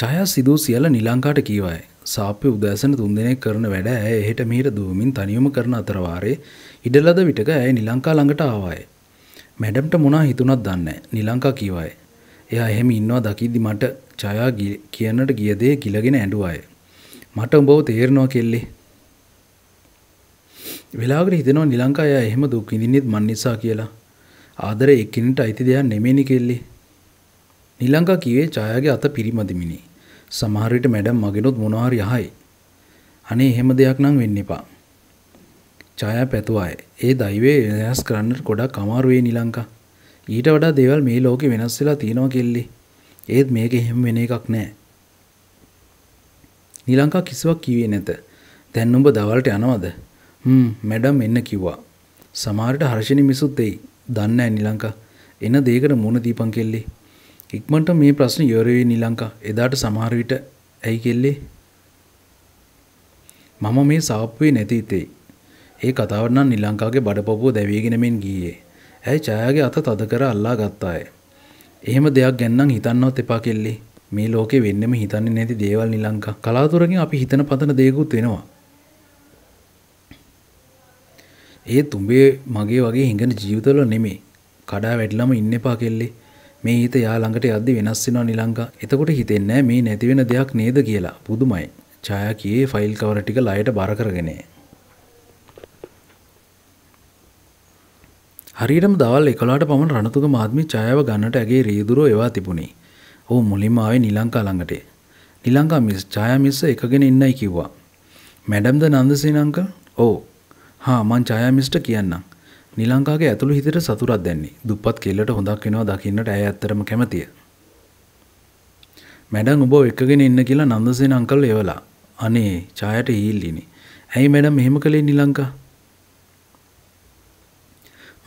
ජයා සිදු සියල නිලංකාට කීවයි. සාප්‍ය උදෑසන තුන්දෙනෙක් කරන වැඩ ඇය එහෙට මෙහිට දුවමින් තනියම කරන අතරවාරේ ඉඩලද විටක ඇය නිලංකා ළඟට ආවාය. මැඩම්ට මොනා හිතුණත් දන්නේ නිලංකා කීවයි. එයා එහෙම ඉන්නවා දකිද්දි මට ජයා කියන්නට ගිය දේ කිලගෙන ඇඬුවාය. මට උඹව තේරෙනවා කෙල්ලේ. වෙලාවකට හිතෙනවා නිලංකා එයා එහෙම දුක් විඳින්නෙත් මන් නිසා කියලා. ආදරේ එක්කිනට අයිති දෙයක් නෙමෙයිනි කෙල්ලේ. නිලංකා කිව්වේ ජයාගේ අත පිරිමදිමිනි. සමහරවිට මැඩම් මගෙනුත් මොනවාරි අහයි. අනේ එහෙම දෙයක් නම් වෙන්න එපා. ඡායා පැතුවාය. ඒ දෛවයේ වෙනස් කරන්න ගොඩක් අමාරු වෙයි නිලංකා. ඊට වඩා දේවල් මේ ලෝකේ වෙනස් වෙලා තියෙනවා කෙල්ලේ. ඒත් මේක එහෙම වෙන එකක් නෑ. නිලංකා කිසිවක් කිව්වේ නැත. දැන් උඹ දවල්ට යනවද? හ්ම් මැඩම් එන්න කිව්වා. සමහරට හර්ෂණි මිසුත් එයි. දන්නේ නැහැ නිලංකා. එන දෙයකට මුණ දීපන් කෙල්ලේ. ඉක්මට මේ ප්‍රශ්න යොරවේ නිලංකා එදාට සමහරවිට ඇයි කෙල්ලේ මම මේ සාප්පුවේ නැති හිතේ ඒ කතාවනම් නිලංකාගේ බඩපපුව දැවීගෙන මෙන් ගියේ ඇයි ඡායාගේ අත තද කර අල්ලා ගත්තාය එහෙම දෙයක් ගැන්නම් හිතන්නවත් එපා කෙල්ලේ මේ ලෝකේ වෙන්නෙම හිතන්නේ නැති දේවල් නිලංකා කලාතුරකින් අපි හිතන පතන දේකුත් වෙනවා ඒ තුඹේ මගේ වගේ හිඟන ජීවිතවල නෙමේ කඩා වැටලම ඉන්න එපා කෙල්ලේ මේ හිත යා ළඟට යද්දි වෙනස් වෙනවා නිලංගා. එතකොට හිතෙන්නේ මේ නැති වෙන දෙයක් නේද කියලා. පුදුමයි. ඡායා කියේ ෆයිල් කවර ටික ලයට බාර කරගෙන. හරියටම දවල් 11ට පමණ රණතුග මාත්මී ඡායාව ගන්නට ඇගේ රීදුරෝ එවා තිබුණේ. ඔහු මුලින්ම ආවේ නිලංකා ළඟට. නිලංකා මිස් ඡායා මිස්ස එකගෙන ඉන්නයි කිව්වා. මැඩම්ද නන්දසේන අංකල්? ඔව්. හා මං ඡායා මිස්ට කියන්නම්. නිලංකාගේ ඇතුළු හිතට සතුරක් දැන්නේ දුප්පත් කෙල්ලට හොඳක් වෙනවා දකින්නට ඇය ඇත්තරම කැමතිය. මැඩම් ඔබ එක්කගෙන ඉන්න කියලා නන්දසේන අංකල් එවලා. අනේ ඡායට හීල්ලිනේ. ඇයි මැඩම් මෙහෙම කළේ නිලංකා?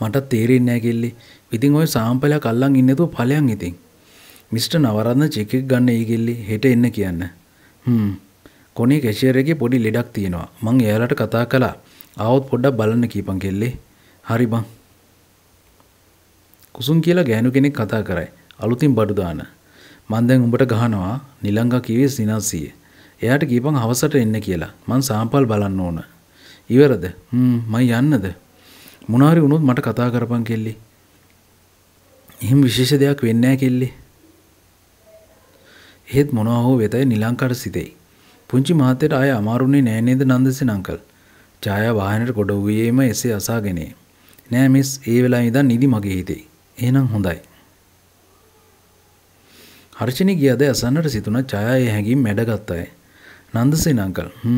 මට තේරෙන්නේ නැහැ කෙල්ලේ. ඉතින් ওই සාම්පලයක් අල්ලන් ඉන්නේතෝ ඵලයන් ඉතින්. මිස්ටර් නවරත්න චෙක් එක ගන්න ඒ කෙල්ලේ හෙට එන්න කියන්න. හ්ම්. කොනේ කැෂියර් එකේ පොඩි ලෙඩක් තියෙනවා. මං එයාලට කතා කළා. ආවොත් පොඩ්ඩක් බලන්න කීපන් කෙල්ලේ. හරි බං. කුසුම් කියලා ගෑනු කෙනෙක් කතා කරයි. අලුතින් බඩු දාන. මං දැන් උඹට ගහනවා නිලංගා කිව්වේ සිනාසිය. එයාට කියපන් හවසට එන්න කියලා. මං සාම්පල් බලන්න ඕන. ඉවරද? හ්ම් මං යන්නද? මොනාරි වුණොත් මට කතා කරපන් කෙල්ලි. එහෙම විශේෂ දෙයක් වෙන්නේ නැහැ කෙල්ලි. එහෙත් මොනවා හෝ වෙතයි නිලංකාට සිතෙයි. පුංචි මහත්තයට ආය අමාරුුනේ නෑ නේද නන්දසෙන අංකල්. ඡායා වාහනට ගොඩ වූයේම එසේ අසාගෙනේ. නෑ මිස් ඒ වෙලාවේ ඉඳන් නිදි මගේ හිතේ. එහෙනම් හොඳයි. හර්ෂණි ගියද අසන්නට සිතුන ඡායා ඒ හැඟීම් මැඩගත් අය. නන්දසේන අංකල් හ්ම්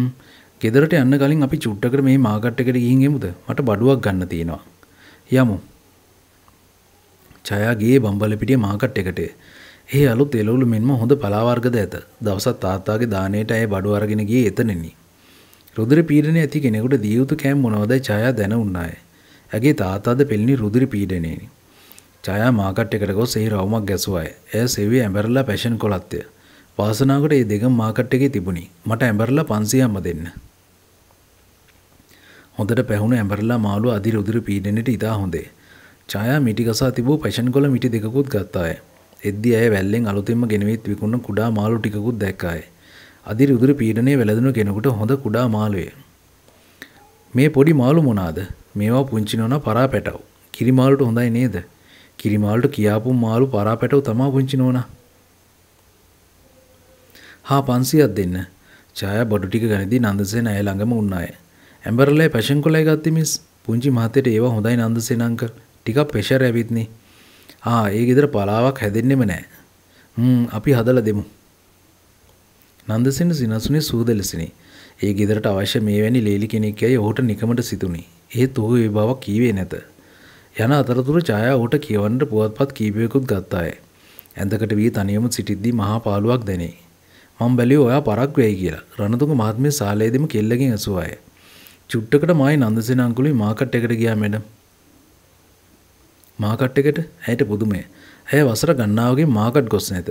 ගෙදරට යන්න කලින් අපි චුට්ටකට මේ මාකට් එකට ගිහින් එමුද? මට බඩුවක් ගන්න තියෙනවා. යමු. ඡායා ගියේ බම්බලපිටිය මාකට් එකට. ඒ අලුත් එළවලු මෙන්ම හොඳ පලාවර්ගද ඇත. දවසක් තාත්තාගේ දාණයට ඇය බඩු අරගෙන ගියේ එතනෙනි. රුධිර පීඩනය ඇති කෙනෙකුට දිය යුතු කෑම මොනවදයි ඡායා දැනුණායේ. ඇගේ තාතාද පෙළෙනි රුධිරි පීඩනයෙනි. ජයා මාකට් එකට ගොස් එහි රවුමක් ගැසුවාය. ඇය සෙවි ඇඹරලා පැෂන් කොලත්ය. වාසනාවකට ඒ දෙකම මාකට් එකේ තිබුණි. මට ඇඹරලා 500ක්ම දෙන්න. හොඳට පැහුණු ඇඹරලා මාළු අධි රුධිර පීඩනයට ඉතා හොඳේ. ඡායා මිටි ගසා තිබූ පැෂන් කොළ මිටි දෙකකුත් ගත්තාය. එද්දි ඇය වැල්ලෙන් අලුතින්ම ගෙනවිත් විකුණන කුඩා මාළු ටිකකුත් දැක්කාය. අධි රුධිර පීඩනයේ වැළඳුණු කෙනෙකුට හොඳ කුඩා මාළුවේ. මේ පොඩි මාළු මොනාද? මේවා පුංචි නෝනා පරා පැටව්. කිරිමාලුට හොඳයි නේද? කිරිමාලුට කියාපු මාළු පරා පැටව් තමා පුංචි නෝනා. හා 500ක් දෙන්න. ඡායා බඩු ටික ගනිදී නන්දසේන ඇය ළඟම උන්න අය. ඇම්බර්ලේ පැෂන් කොලයි ගත්තේ මිස්. පුංචි මහත්තයට ඒවා හොඳයි නන්දසේන අංකල්. ටිකක් ප්‍රෙෂර් ඇවිත්නේ. ආ ඒ ගෙදර පලාවක් හැදෙන්නෙම නෑ. හ්ම් අපි හදලා දෙමු. නන්දසේන සිනසුනේ සූද ලෙසිනේ. ඒ ගෙදරට අවශ්‍ය මේ වැනි ලේලි කෙනෙක් යයි ඔහුට නිකමට සිතුනේ. ඒත් ඔහු ඒ බවක් කීවේ නැත. යන අතරතුර ඡායා ඌට කියවන්න පුවත්පත් කීපයකුත් ගත්තාය. ඇඳකට වී තනියම සිටිද්දී මහා පාළුවක් දැනේ. මම බැලුවේ ඔයා පරක් වෙයි කියලා. රණතුංග මහත්මිය ශාලයේදීම කෙල්ලගෙන් ඇසුවාය. චුට්ටකට මායි නන්දසේන අංකුලයි මාකට් එකට ගියා මැඩම්. මාකට් එකට ඇයට පුදුමය. ඇය වසර ගණනාවකින් මාකට් ගොස් නැත.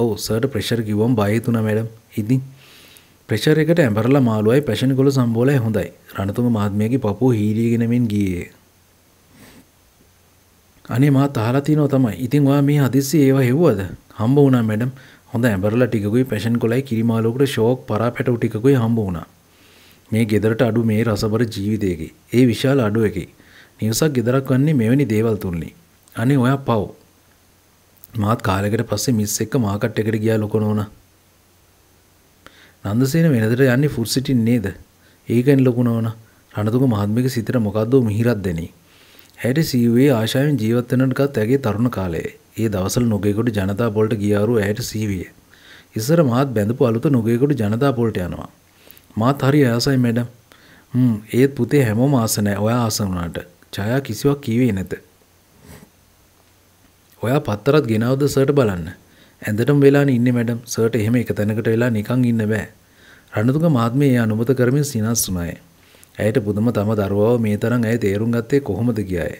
ඔව් සර්ට ප්‍රෙෂර් කිව්වම බය හිතුණා මැඩම්. ඉතින් ප්‍රෙෂර් එකට ඇඹරලා මාළුවයි පැෂන් කොළ සම්බෝලයි හොඳයි රණතුම මහත්මයගේ පපුව හීරීගෙනමින් ගියේ. අනේ මා තහලා තිනෝ තමයි. ඉතින් ඔයා මේ හදිස්සි ඒවා හෙව්වද? හම්බ වුණා මැඩම්. හොඳ ඇඹරලා ටිකකුයි පැෂන් කොළයි කිරිමාලුවකට ෂෝක් පරා පැටවු ටිකකුයි හම්බ වුණා. මේ ගෙදරට අඩු මේ රසබර ජීවිතයකි. ඒ විශාල අඩුවකි. නිවසක් ගෙදරක් වන්නේ මෙවැනි දේවල් තුන්නේ. අනේ ඔයා පව්. මාත් කාලෙකට පස්සේ මිස් එක්ක මාකට් එකට ගියා ලොකනෝනා. නන්දසේන වෙනදට යන්නේ ෆුඩ් සිටින් නේද? ඒකෙන් ලොකු නෝන. රණතුංග මහත්මයාගේ සිතට මොකද්දෝ මිහිරක් දැනේ. හැට සීවේ ආශාවෙන් ජීවත් වෙනකත් ඇගේ තරුණ කාලයේ. ඒ දවසවල නුගේගොඩ ජනතා පොළට ගියාරු ඇයට සීවිය. ඉස්සර මහත් බැඳපු අලුත නුගේගොඩ ජනතා පොළට යනවා. මාත් හරි ආසයි මැඩම්. හ්ම් ඒත් පුතේ හැමෝම ආස නැහැ. ඔයා ආස වුණාට. ජයා කිසිවක් කීවේ නැත. ඔයා පත්තරත් ගෙනවද සර්ට බලන්න. ඇඳටම වෙලානේ ඉන්නේ මැඩම් සර්ට එහෙම එක තැනකට වෙලා නිකන් ඉන්න බෑ. රණතුංග මහත්මිය එය අනුමත කරමින් සිනස් වුණාය. ඇයට පුදුම තම දරුවාව මේ තරම් ඇය තේරුම් ගත්තේ කොහොමද කියාය.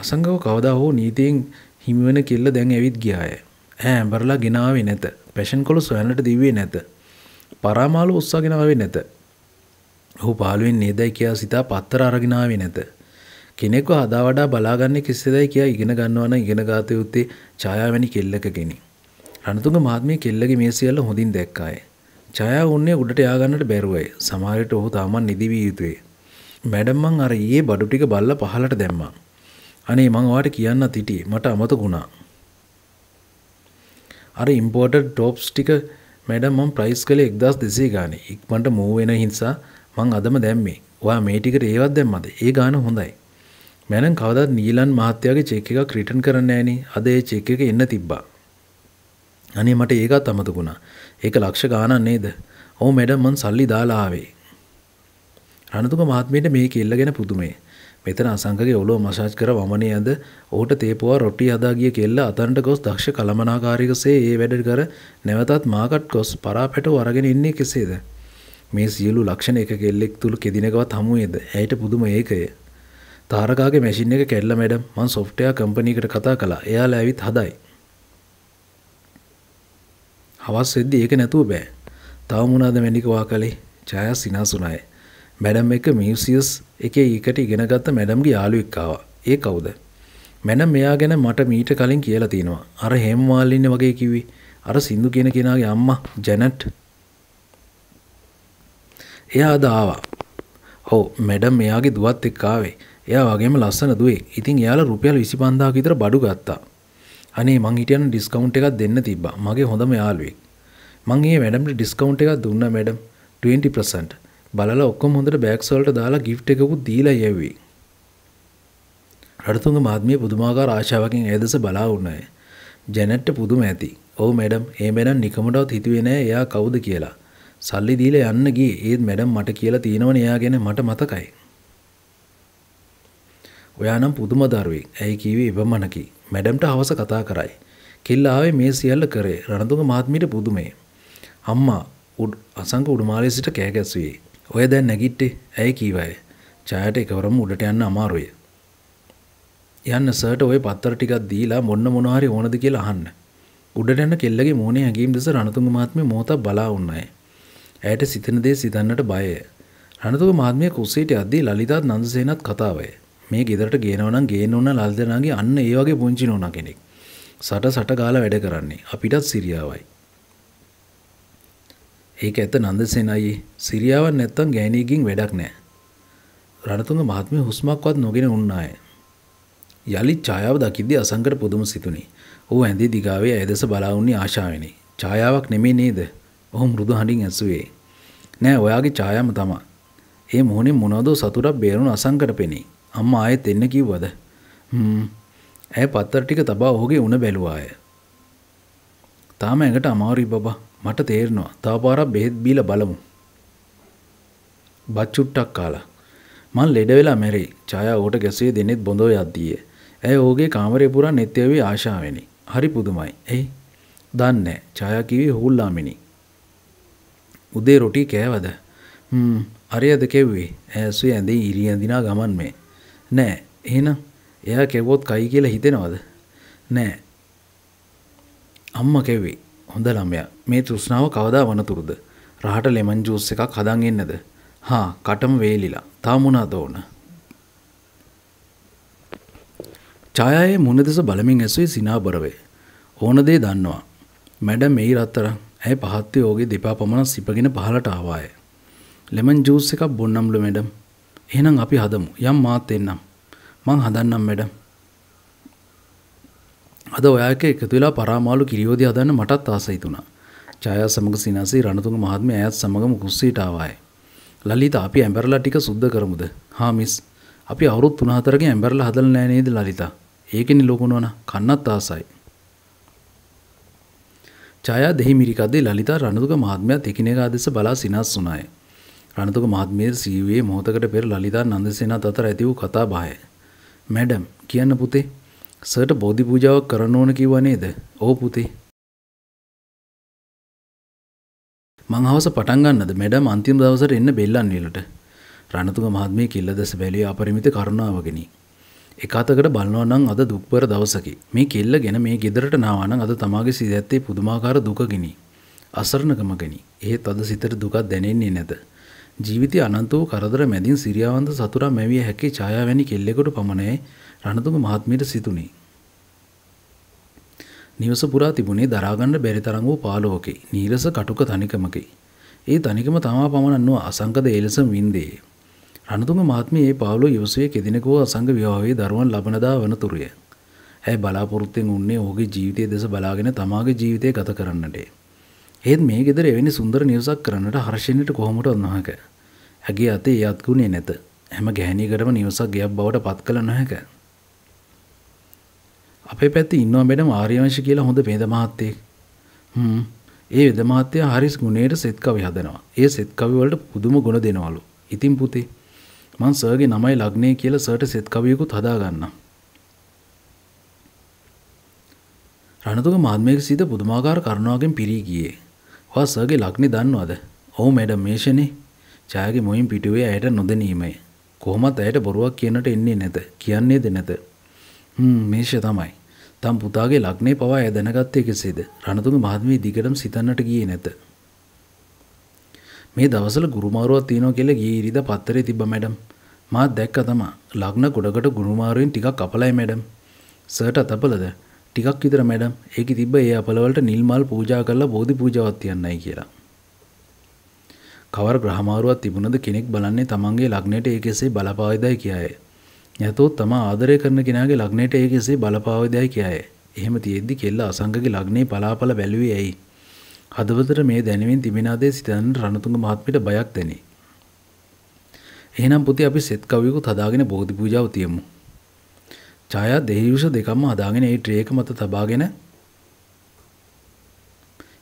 අසංගව කවදා හෝ නීතියෙන් හිමිවන කෙල්ල දැන් ඇවිත් ගියාය. ඈ ඇඹරලා ගෙනාවේ නැත. පැෂන් කොළ සොයන්නට දීුවේ නැත. පරාමාලු උස්සගෙන ආවේ නැත. ඔහු පහළුවෙන් නේදයි කියා සිතා පත්තර අරගෙන ආවේ නැත. කෙනෙක්ව හදා වඩා බලාගන්න කෙසේදයි කියා ඉගෙන ගන්නවා නම් ඉගෙන ගත යුත්තේ ඡායාවැනි කෙල්ලකගෙනි. රණතුංග මහත්මිය කෙල්ලගේ මේ සියල්ල හොඳින් දැක්කාය. ඡායා උන්නේ උඩට යා ගන්නට බැරුවයි. සමහර විට ඔහු තාමත් නිදි විය යුතුය. මැඩම් මං අර ඊයේ බඩු ටික බල්ලා පහලට දැම්මා. අනේ මං ඔයාට කියන්නත් හිටියේ මට අමතකුණා. අර ඉම්පෝර්ටඩ් ටොප්ස් ටික මැඩම් මං ප්‍රයිස් කළේ 1200 ගානේ. ඉක්මනට මූ වෙන නිසා මං අදම දැම්මේ. ඔයා මේ ටිකට ඒවත් දැම්මද? ඒ ගාන හොඳයි. මෑනම් කවදත් නීලන් මහත්තයාගේ චෙක් එකක් රිටන් කරන්න ෑනේ අද ඒ චෙක් එක එන්න තිබ්බා. අනේ මට ඒකත් අමතකුණා. ඒක ලක්ෂ ගානක් නේද? ඔව් මැඩම් මං සල්ලි දාලා ආවේ. රණතුම මහත්මියට මේ කෙල්ල ගැන පුදුමේ. මෙතන අසංකගේ ඔළුව මසාජ් කර වමනේ ඇඳ ඔහුට තේපුවා රොටි හදා ගිය කෙල්ල අතන්ට ගොස් දක්ෂ කළමනාකාරිකසේ ඒ වැඩ කර නැවතත් මාකට් ගොස් පරාපැටව අරගෙන ඉන්නේ කෙසේද? මේ සියලු ලක්ෂණ එක කෙල්ලෙක් තුළු කෙදිනකවත් හමුවේද? ඇයට පුදුම ඒකය. තාරකාගේ මැසින් එක කෙල්ල මැඩම් මං සොෆ්ට්වෙයා කම්පැනිකට කතා කළා. එයාලා ඇවිත් හදයි. හවස් වෙද්දි ඒක නැතුව බෑ. තව මොනවාද මැනික වා කළේ? ඡායා සිනාසුනායි. මැඩම් එක මියුසියස් එකේ ඊකට ඉගෙනගත්ත මැඩම්ගේ යාළුවෙක් ආවා. ඒ කවුද? මැඩම් මෙයා ගැන මට මීට කලින් කියලා තිනවා. අර හේම්මාල් ඉන්නේ වගේ කිව්වේ. අර සින්දු කියන කෙනාගේ අම්මා ජැනට්. එයා ආවා. ඔව් මැඩම් මෙයාගේ දුවත් එක්ක ආවේ. එයා වගේම ලස්සන දුවේ ඉතින් එයාලා රුපියල් විසි පන්දාක විතර බඩු ගත්තා අනේ මං හිටියන ඩිස්කවුන්ට් එකක් දෙන්න තිබ්බා මගේ හොඳම යාළුවෙක් මං ඒ මැඩම්ට ඩිස්කවුන්ට් එකක් දුන්නා මැඩම් 20% බලලා ඔක්කොම හොඳට බෑග්ස් වලට දාලා gift එකකුත් දීලා යැව්වේ රඩතුංග මාත්මිය පුදුමාකාර ආශාවකින් ඇදස බලා උන්නය. ජැනට්ට පුදුම ඇති. ඔව් මැඩම්, ඒ මැඩම් නිකමටවත් හිතුවේ නෑ එයා කවුද කියලා. සල්ලි දීලා යන්න ගියේ. ඒත් මැඩම් මට කියලා තියෙනවනේ එයා ගැන මට මතකයි. ඔයා නම් පුදුම දරුවෙක්. ඇයි කිව්වේ එපමණකි. මැඩම්ට හවස කතා කරයි. කිල්ලාවේ මේ සියල්ල කරේ රණතුංග මහත්මියට පුදුමේ. අම්මා අසංක උඩුමාලේ සිට කෑ ගැසුවේ. ඔය දැන් නැගිට්ටේ. ඇයි කීවය? ඡායට එකවරම උඩට යන්න අමාරුයි. යන්න සර්ට ওই පත්තර ටිකක් දීලා මොන්න මොනවා හරි ඕනද කියලා අහන්න. උඩට යන කෙල්ලගේ මෝනේ ඇඟීම් දෙස රණතුංග මහත්මිය මොහොතක් බලා උන්නයි. ඇයට සිතන දේ සිතන්නට බයය. රණතුංග මහත්මිය කුස්සියට යද්දී ලලිතාත් නන්දසේනත් කතාවයි. මේ ගෙදරට ගේනවනම් ගේන්න ඕන ලල් දෙනාගේ අන්න ඒ වගේ පුංචි නෝනා කෙනෙක්. සට සට ගාලා වැඩ කරන්නේ. අපිටත් සිරියාවයි. ඒක ඇත්ත නන්දසේනයි. සිරියාවක් නැත්තම් ගෑණියකින් වැඩක් නැහැ. රණතුංග මහත්මිය හුස්මක්වත් නොගෙන උන්නාය. යලි ඡායාව දකිද්දී අසංකට පුදුම සිතුනි. ඔහු ඇඳේ දිගාවේ ඇදස බලා උන්නේ ආශාවෙනි. ඡායාවක් නෙමෙයි නේද? ඔහු මෘදු හඬින් ඇසුවේ. නෑ ඔයාගේ ඡායාවම තමයි. ඒ මොහොනේ මොනවද සතුටක් බේරුණු අසංකට පෙනේ. අම්මා ආයෙත් එන්න කිව්වද? හ්ම්. ඇය පත්තර ටික තබා ඔහුගේ උණ බැලුවාය. තාම ඇඟට අමාරුයි බබා. මට තේරෙනවා. තව පාරක් බෙහෙත් බීලා බලමු. බච්චුට්ටක් කාලා. මං ලෙඩ වෙලා මැරෙයි. ඡායා ඕට ගැසුවේ දෙනෙත් බොඳෝ යද්දීය. ඇය ඔහුගේ කාමරේ පුරා නෙත්‍යවේ ආශාවෙනි. හරි පුදුමයි. එයි. දන්නේ. ඡායා කිවි හුල්ලාමිනි. උදේ රොටි කෑවද? හ්ම්. අරයද කෙව්වේ. ඇසු ඇඳේ ඉරි ඇඳිනා ගමන් මේ. නෑ එහෙනම් එයා කෙවොත් කයි කියලා හිතෙනවද නෑ අම්ම කෙවේ හොඳ ළමයා මේ තෘෂ්ණාව කවදා වනතුරුද රහට ලෙමන් ජූස් එකක් හදන් එන්නද හා කටම වේලිලා තා මුණද ඕන ඡායාවේ මුණ දෙස බලමින් ඇසුවේ සිනාබරවේ ඕන දේ දන්නවා මැඩම් මේ රත්තරන් ඇය පහත්වේ ඕගේ දෙපා පමණක් සිපගෙන පහලට ආවාය ලෙමන් ජූස් එකක් බොන්නම්ලු මැඩම් එහෙනම් අපි හදමු. යම් මාත් එන්නම්. මං හදන්නම් මැඩම්. අද ඔයා එක්ක එකතු වෙලා පරාමාලු කිරියෝදි හදන්න මටත් ආස හිතුණා. ඡායා සමග සිනාසී රණතුංග මහත්මයා ඇයත් සමගම කුස්සියට ආවාය. ලලිතා අපි ඇඹරලා ටික සුද්ධ කරමුද? හා මිස්. අපි අවුරුදු 3-4කින් ඇඹරලා හදලා නෑ නේද ලලිතා? ඒකෙනි ලොකුනෝන කන්නත් ආසයි. ඡායා දෙහි මිරිකද්දී ලලිතා රණතුංග මහත්මයාත් එකිනෙකා දෙස බලා සිනාස් වුණාය. රණතුක මහත්මිය සීවේ මොහොතකට පෙර ලලිතා නන්දසේනත් අතර ඇති වූ කතා බහය. මැඩම් කියන්න පුතේ සර්ට බෝධි පූජාවක් කරන්න ඕන කිව්ව නේද? ඕ පුතේ. මං හවස පටන් ගන්නද මැඩම් අන්තිම දවසට එන්න බෙල්ලන්විලට. රණතුංග මහත්මිය කිල්ල දැස බැලුවේ අපරිමිත කරුණාවකිනි. එක අතකට බලනවා නම් අද දුක්බර දවසකි. මේ කෙල්ල ගැන මේ ගෙදරට නාවා නම් අද තමාගේ සිත ඇත්තේ පුදුමාකාර දුකකිනි. අසරණකමකිනි. එහෙත් අද සිතට දුකක් දැනෙන්නේ නැත. ජීවිතය අනන්ත වූ කරදර මැදින් සිරියාවන්ත සතුරා මැවිය හැකි ඡායාවැනි කෙල්ලෙකුට පමණයි රණතුංග මහත්මියට සිතුණි. නිවස පුරා තිබුණේ දරාගන්න බැරි තරම් වූ පාලෝකේ නීලස කටුක තනිකමකේ. ඒ තනිකම තමා පමණක් නොව අසංකද එලෙසම වින්දේ. රණතුංග මහත්මිය ඒ පාවලෝ යොසුවේ කෙදිනකෝ අසංග විවාහයේ දරුවන් ලබනදා වනතුරුය. ඇය බලාපොරොත්තුෙන් උන්නේ ඔහුගේ ජීවිතය දෙස බලාගෙන තමාගේ ජීවිතය ගත කරන්නට. ඒත් මේ ගෙදර එවැනි සුන්දර නිවසක් කරන්නට හර්ෂණයට කොහොමට ඔන්නහක. ඇගේ අතේ යත්ගුණේ නැත. හැම ගැහණියකටම නිවසක් ගයක් බවට පත් කළ නොහැක. අපේ පැත්තේ ඉන්නවා මැඩම් ආර්යවංශ කියලා හොඳ වේද මහත්තයෙක්. හ්ම්. ඒ වේද මහත්තයා හරිස් ගුණේට සෙත් කවි හදනවා. ඒ සෙත් කවි වලට පුදුම ගුණ දෙනවලු. ඉතින් පුතේ මං සර්ගේ නමයි ලග්නේ කියලා සර්ට සෙත් කවියකුත් හදා ගන්නම්. රණතුග මාත්මයක සිත පුදුමාකාර කරුණාවෙන් පිරී ගියේ. ඔයා සර්ගේ ලක්නි දන්නවද? ඔව් මැඩම් මේෂනේ. ජයාගේ මුවින් පිටුවේ ඇයට නොදැනීමයි. කොහොමත් ඇයට බොරුවක් කියන්නට එන්නේ නැත. කියන්නේද නැත. හ්ම් මේෂ තමයි. තම පුතාගේ ලග්නේ පවා ඇය දැනගත්තේ කෙසේද? රණතුංග මහත්මිය දිගටම සිතන්නට ගියේ නැත. මේ දවස්වල ගුරුමාරුවක් තියෙනවා කියලා ගියේ ඉරිදා පත්තරේ තිබ්බා මැඩම්. මාත් දැක්කා තමා. ලග්න ගොඩකට ගුරුමාරුවෙන් ටිකක් අපලයි මැඩම්. සර්ට අතපලද? ටිකක් විතර මැඩම් ඒක තිබ ඒ අපලවලට නිල්මල් පූජා කරලා බෝධි පූජාවත් යන්නයි කියලා. කවර ග්‍රහමාරුවක් තිබුණද කෙනෙක් බලන්නේ තමන්ගේ ලග්නයට ඒ කෙසේ බලපාවිදයි කියාය. නැතොත් තමා ආදරය කරන කෙනාගේ ලග්නයට ඒ කෙසේ බලපාවිදයි කියාය. එහෙම තියෙද්දි කෙල්ල අසංගගේ ලග්නේ පලාපල බැලුවේ ඇයි? හදවතට මේ දැනුමින් තිබෙන ආදේ සිතන රණතුංග මහත්මිට බයක් දැනේ. එහෙනම් පුතේ අපි සෙත් කවියෙකුත් හදාගෙන බෝධි පූජාව තියමු. ඡායා දෙහිවුස දෙකම හදාගෙන ඒ ට්‍රේක මත තබාගෙන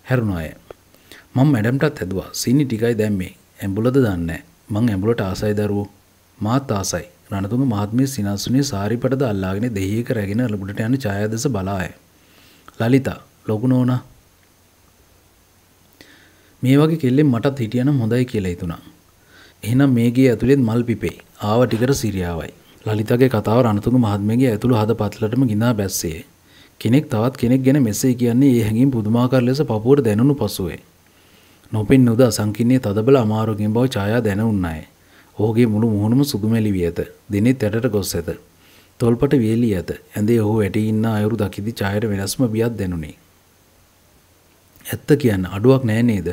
හැරුණාය. මම මැඩම්ටත් හැදුවා. සීනි ටිකයි දැම්මේ. ඇඹුලද දන්නේ මං ඇඹුලට ආසයි දරුවෝ. මාත් ආසයි. රණතුංග මහත්මිය සිනස්සුනේ සාරිපටද අල්ලාගෙන දෙහියක රැගෙන ලබුඩට යන ඡායා දෙස බලාය. ලලිතා ලොකු නෝනා මේ වගේ කෙල්ලෙන් මටත් හිටියනම් හොඳයි කියලා හිතුණා. එහෙනම් මේගේ ඇතුලෙත් මල් පිපෙයි. ආව ටිකට සිරියාවයි. ලලිතගේ කතාව රණතුංග මහත්මයාගේ ඇතුළු හද පත්ලටම ගිනා බැස්සේ. කෙනෙක් තවත් කෙනෙක් ගැන මෙසේ කියන්නේ ඒ හැඟීම් පුදුමාකාර ලෙස පපුවට දැනුණු පසුවේ. නොපෙන් නොද අසංකින්නේ තදබල අමාරුගෙන් බව ඡායා දැනුණාය. ඔහුගේ මුළු මුහුණම සුදුමැලි වී ඇත. දිනෙත් ඇටට ගොස් ඇත. තොල්පට වියලී ඇත. ඇඳේ ඔහු වැටී ඉන්න අයුරු දකිදි ඡායට වෙනස්ම බියක් දැනුනේ. ඇත්ත කියන්න අඩුවක් නෑ නේද?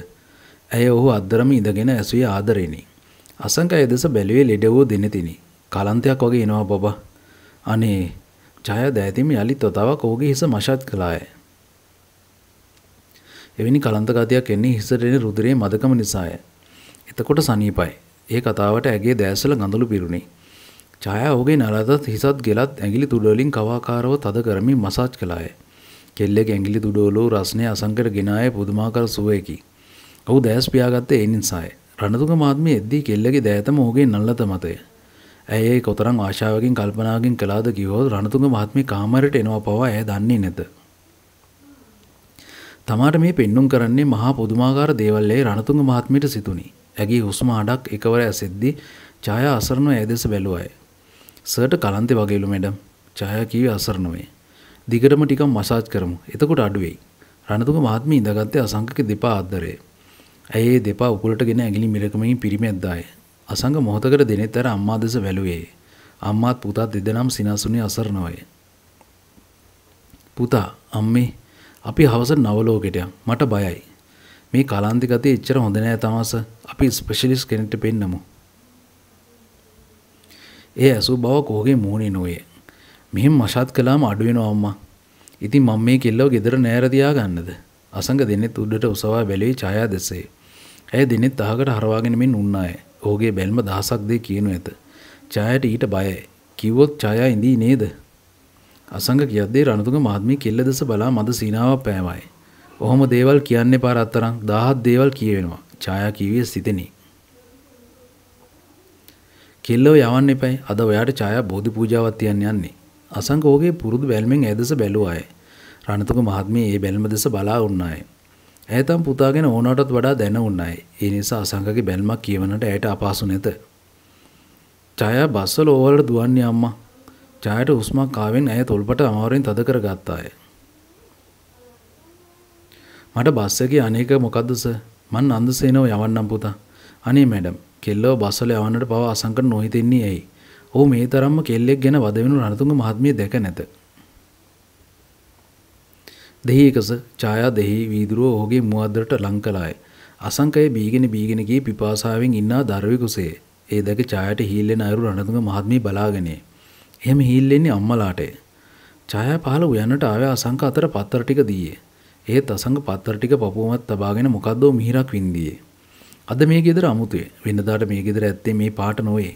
ඇය ඔහු අද්දරම ඉඳගෙන ඇසුවේ ආදරෙනි. අසංකය දෙස බැලුවේ ලෙඩ වූ දිනෙතිනි. කලන්තයක් වගේ එනවා බබා. අනේ ජය දෑතිම යලිත් ඔතාවක් ඕගේ හිස මශත් කළාය. එවැනි කලන්ත ගතියක් එන්නේ හිසට එන රුධිරයේ මදකම නිසාය. එතකොට සනීපයි. ඒ කතාවට ඇගේ දැසල ගඳළු පිරුණි. ඡායා ඔහුගේ නලතත් හිසත් ගෙලත් ඇඟිලි තුඩ වලින් කවාකාරව තද කරමින් මසාජ් කළාය. කෙල්ලගේ ඇඟිලි තුඩවල රසණය අසංකර ගෙන ආයේ පුදුමාකාර සුවයකි. ඔහු දැස් පියාගත්තේ ඒ නිසාය. රණතුංග මාත්මයේ එද්දී කෙල්ලගේ දෑතම ඔහුගේ නලත මතය. ඇඒ කොතරම් ආශාවකින් කල්පනාගෙන් කලාද කිවෝත් රණතුග මහත්මි කාමරට එනවා පවා ඇය දන්නේ නැත. තමාට මේ පෙන්නුම් කරන්නේ මහා පුදුමාකාර දේවල්ලේ රණතුග මහත්මිට සිතුනි. ඇගේ හුස්ම අඩක් එකවර ඇසෙද්දි ඡාය අසරණව ඇය දෙස බැලුවය. සර්ට කලන්තෙ වගේලු මැඩම් ඡාය කීවේ අසරණවේ. දිගටම ටිකක් මසාජ් කරමු. එතකොට අඩුවෙයි. රණතුංග මහත්මිය ඉඳගත්තේ අසංකක දෙපා අද්දරේ. ඇයි දෙපා උකුලට ගෙන ඇඟිලි මිලකමින් පිරිමැද්දාය. අසංග මොහොතකට දෙනෙත්තර අම්මා දෙස වැළුවේ. අම්මාත් පුතාත් දෙදනම් සිනාසුනේ අසරණවය. පුතා, අම්මේ, අපි හවස නවලෝකෙට මට බයයි. මේ කලාන්ති ගතිය එච්චර හොඳ නෑ තමස. අපි ස්පෙෂලිස්ට් කෙනෙක්ට පෙන්නමු. ඒ ඇසු බව කෝගේ මූණේ නොවේ. මෙහෙම මශාත් කළාම අඩු වෙනවා අම්මා. ඉතින් මම මේ කෙල්ලව ගෙදර නෑර තියාගන්නද? අසංග දෙන්නෙත් උඩට උසවා බැලුවේ ඡායා දෙසේ. ඇය දෙන්නෙත් අහකට හරවාගෙන මෙන් උන්නායේ. ඔහුගේ බැල්ම දහසක් දේ කියනු ඇත. ඡායට ඊට බයයි. කිව්වොත් ඡායා ඉඳී නේද? අසංග කියද්දී රණතුංග මහත්මිය කෙල්ල දෙස බලා මද සීනාවක් පෑවයි. ඔහොම දේවල් කියන්න එපා රත්තරන්. දහහත් දේවල් කියවෙනවා. ඡායා කීවේ සිතෙනි. කෙල්ලව යවන්න එපයි. අද ඔයාට ඡායා බෝධි පූජාවක් තියන්න යන්නේ. අසංග ඔහුගේ පුරුදු බැල්මෙන් ඇදස බැලුවාය. රණතුංග මහත්මිය ඒ බැල්ම දෙස බලා වුණාය. ඇතම් පුතාගෙන ඕනටත් වඩා දැන උන්නයි. ඒ නිසා අසංගගේ බැල්මක් කියවනට ඇයට අපහසු නැත. ජයා බස්සල ඕවලට දුවන්නේ අම්මා. ජයට උස්මක් ආවෙන් ඇය තොල්පට අමාරුවෙන් තද කරගත්තාය. මට බස් එකේ අනේක මොකද්ද සර්? මං නන්දසේනව යවන්නම් පුතා. අනේ මැඩම්, කෙල්ලව බස්සල යවන්නට පව අසංකට නොහිතෙන්නේ ඇයි? ඔහු මේ තරම්ම කෙල්ලෙක් ගැන වද වෙනු රණතුංග මහත්මිය දැක නැත. දෙහිකස ඡායා දෙහි වීදුරුව ඔහුගේ මුවද්දරට ලං කළාය. අසංකය බීගෙන බීගෙන ගිය පිපාසාවෙන් ඉන්නා දරුවෙකුසේ. ඒ දැක ඡායාට හීල්ලෙන අයුරු රණතුංග මහත්මිය බලාගෙනේ. එහෙම හීල්ලෙන්නේ අම්මලාටේ. ඡායා පහළ උයන්නට ආවේ අසංක අතර පත්තර ටික දීයේ. ඒත් අසංග පත්තර ටික පපුවමත් තබාගෙන මොකද්දෝ මිහිරක් වින්දියේ. අද මේ ගෙදර අමුතුවේ. වෙනදාට මේ ගෙදර ඇත්තේ මේ පාට නොවේ.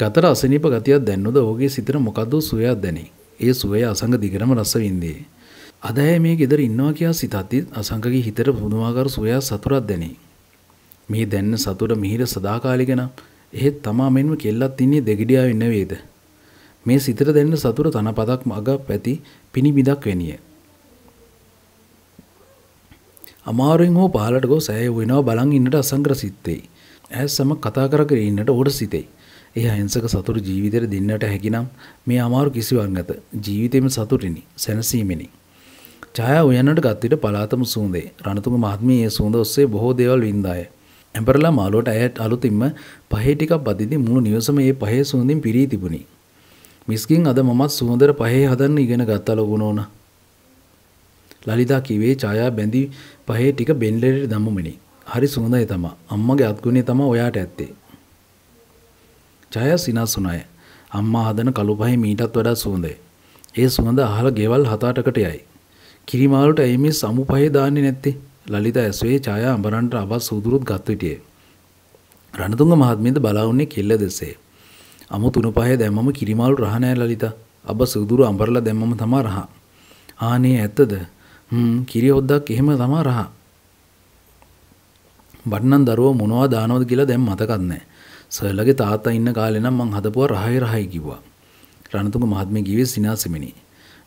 ගතර අසනීප ගතියක් දැන්නොද ඔහුගේ සිතට මොකද්දෝ සුවයක් දැනේ. ඒ සුවය අසඟ දිගටම රසවින්දේ. අද ඇය මේ ගෙදර ඉන්නවා කියා සිතද්දි අසංකගේ හිතට පුදුමාකාර සුවයක් සතුටක් දැනේ. මේ දැන්න සතුට මිහිර සදාකාලික නම් එහෙත් තමා මෙන්ම කෙල්ලත් ඉන්නේ දෙගිඩියාවෙන් නෙවේද. මේ සිතට දෙන්න සතුට තනපතක් මග පැති පිණිබිදක් වෙනිය. අමාරුවෙන් හෝ පහලට ගොස් ඇය වෙනවා බලන් ඉන්නට අසංකර සිත්තේ. ඇය සම කතා කර කර ඉන්නට ඕඩ සිතේ. ඒ අහිංසක සතුට ජීවිතයට දෙන්නට හැකිනම් මේ අමාරු කිසිවක් නැත. ජීවිතේම සතුටිනි, සැනසීමෙනි. ඡායා උයන්නට ගත් විට පලාතම සූඳේ රණතුංග මහත්මිය ඒ සූඳ ඔස්සේ බොහෝ දේවල් වින්දාය. එම්බරලා මාළුවට ඇයට අලුතින්ම පහේ ටිකක් බදිදී මුළු නිවසම ඒ පහේ සූඳින් පිරී තිබුණි. මිස්කින් අද මමත් සූඳර පහේ හදන්න ඉගෙන ගත්තා ලොගුණෝන. ලලිතා කිව්වේ ඡායා බැඳි පහේ ටික බෙන්ලෙට දමමුනි. හරි සූඳයි තමා. අම්මගේ අත්ගුණේ තමා ඔයාට ඇත්තේ. ජය සිනස් වුණය. අම්මා හදන කළුපහේ මීටත් වඩා සුවඳයි. ඒ සුවඳ අහල ගෙවල් හත අටකට යයි. කිරිමාලුට ඇයි මේ සමුපහේ දාන්නේ නැත්තේ? ලලිත ඇසුවේ ඡායා අඹරන්ට අබස් සූදුරුත් ගත් විටියේ. රණතුංග මහත්මියද බලා වුණේ කෙල්ල දෙසේ. අමු තුන පහේ දැම්මම කිරිමාලු රහ නෑ ලලිත. අබ සූදුරු අඹරලා දැම්මම තමා රහ. ආනේ ඇත්තද? හ්ම් කිරි හොද්දක් එහෙම තමා රහ. බඩනම් දරුව මොනවා දානවද කියලා දැන් මතකත් නැහැ. සර්ලගේ තාත්තා ඉන්න කාලේ නම් මං හදපුවා රහයි රහයි කිව්වා. රණතුංග මහත්මිය කිව්වේ සිනාසෙමිනි.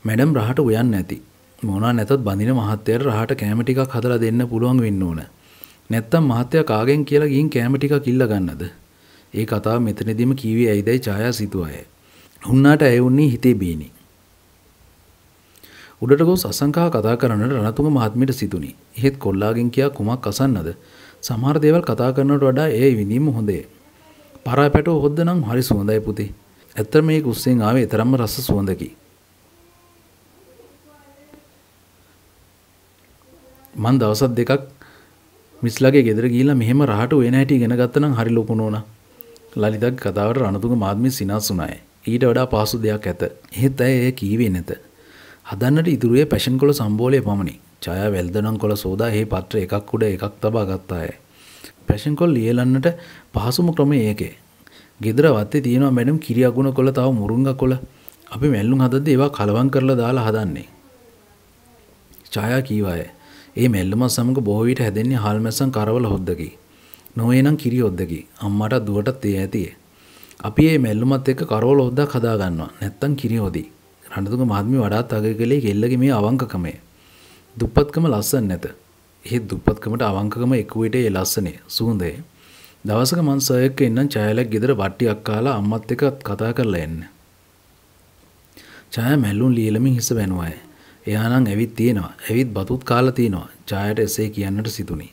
"මැඩම් රහට ඔයන්න ඇති. මොනවා නැතත් බඳින මහත්තයාට රහට කැම ටිකක් හදලා දෙන්න පුළුවන් වෙන්න ඕන. නැත්තම් මහත්තයා කාගෙන් කියලා ගින් කැම ටිකක් ඉල්ල ගන්නද?" ඒ කතාව මෙතනදීම කීවේ ඇයිදයි ඡායා සිතුවාය. හුන්නාට ඇය වුණේ හිතේ බීනි. උඩට ගොස් අසංකා කතා කරන්නට රණතුම මහත්මියට සිතුනි. එහෙත් කොල්ලාගෙන් කියා කුමක් අසන්නද? සමහර දේවල් කතා කරනට වඩා ඒ විඳීම හොඳේ. පරා පැටෝ හොද්ද නම් හරි සුවඳයි පුතේ. ඇත්තට මේ කුස්සෙන් ආවේ තරම්ම රස සුවඳකි. මන් දවස් දෙකක් මිස්ලාගේ ගෙදර ගිහිල්ලා මෙහෙම රහට වෙන හැටි ඉගෙන ගත්ත නම් හරි ලොකු නෝනා. ලලිතක් කතාවට රණතුංග මාත්මේ සිනාසුනාය. ඊට වඩා පහසු දෙයක් ඇත. එහෙත් ඇය එය කීවේ නැත. හදන්නට ඉදිරියේ පැෂන් කොළ සම්බෝලය පමණි. ඡායා වැල්දනම් කොළ සෝදා එහි පත්‍ර එකක් උඩ එකක් තබා ගත්තාය. පැෂන් කොල් ලියලන්නට පහසුම ක්‍රම ඒකේ. ගෙදර වත්තේ තියෙනවා මැඩම් කිරියගුණ කොළ තව මුරුංග කොළ අපි මැල්ලුම් හදද්දී ඒවා කලවම් කරලා දාලා හදන්නේ. ඡායා කීවාය. ඒ මැල්ලුම සමග බොහෝ විට හැදෙන්නේ හාල් මැස්සන් කරවල හොද්දකි. නොවේනම් කිරි හොද්දකි. අම්මට දුවට තේ ඇතියේ. අපි මේ මැල්ලුමත් එක්ක කරවල හොද්දක් හදා ගන්නවා. නැත්තම් කිරි හොදි. රණතුංග මහත්මිය වඩාත් අගය කළේ කෙල්ලගේ මේ අවංකකමය. දුප්පත්කම ලස්සන නැත. ඒ දුප්පත්කමට අවංකකම එකුවට ඒ ලස්සනේ සූන්දේ. දවසක මං සයක එන්නම් ඡායලක් ගෙදර වට්ටියක් කාලා අම්මත් එක්ක කතා කරලා එන්න. ඡාය මැල්ලුම් ලියලමින් හිස බැනුවාය. එයානම් ඇවිත් තියෙනවා. ඇවිත් බතුත් කාලා තියෙනවා. ඡායට එසේ කියන්නට සිතුණි.